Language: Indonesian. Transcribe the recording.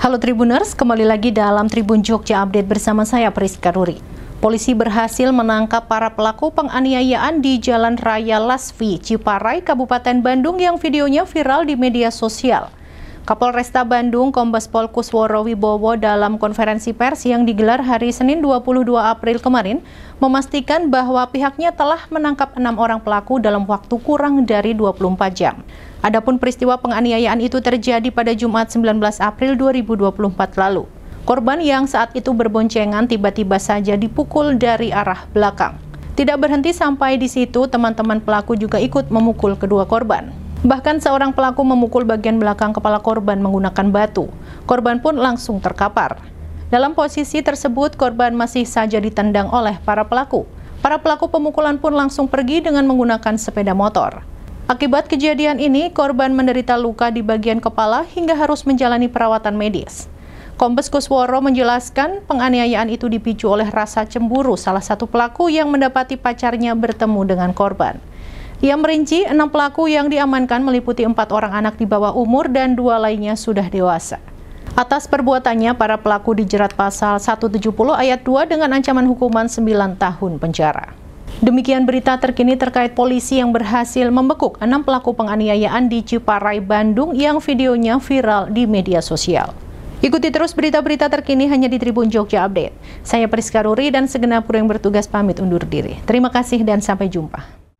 Halo Tribuners, kembali lagi dalam Tribun Jogja Update bersama saya Priska Ruri. Polisi berhasil menangkap para pelaku penganiayaan di Jalan Raya Lasvi, Ciparai, Kabupaten Bandung yang videonya viral di media sosial. Kapolresta Bandung Kombes Pol Kusworo Wibowo dalam konferensi pers yang digelar hari Senin 22 April kemarin memastikan bahwa pihaknya telah menangkap enam orang pelaku dalam waktu kurang dari 24 jam. Adapun peristiwa penganiayaan itu terjadi pada Jumat 19 April 2024 lalu. Korban yang saat itu berboncengan tiba-tiba saja dipukul dari arah belakang. Tidak berhenti sampai di situ, teman-teman pelaku juga ikut memukul kedua korban. Bahkan seorang pelaku memukul bagian belakang kepala korban menggunakan batu. Korban pun langsung terkapar. Dalam posisi tersebut, korban masih saja ditendang oleh para pelaku. Para pelaku pemukulan pun langsung pergi dengan menggunakan sepeda motor. Akibat kejadian ini, korban menderita luka di bagian kepala hingga harus menjalani perawatan medis. Kombes Kusworo menjelaskan penganiayaan itu dipicu oleh rasa cemburu salah satu pelaku yang mendapati pacarnya bertemu dengan korban. Ia merinci enam pelaku yang diamankan meliputi empat orang anak di bawah umur dan dua lainnya sudah dewasa. Atas perbuatannya, para pelaku dijerat pasal 170 ayat 2 dengan ancaman hukuman 9 tahun penjara. Demikian berita terkini terkait polisi yang berhasil membekuk enam pelaku penganiayaan di Ciparai, Bandung yang videonya viral di media sosial. Ikuti terus berita-berita terkini hanya di Tribun Jogja Update. Saya Priska Ruri dan segenap kru yang bertugas pamit undur diri. Terima kasih dan sampai jumpa.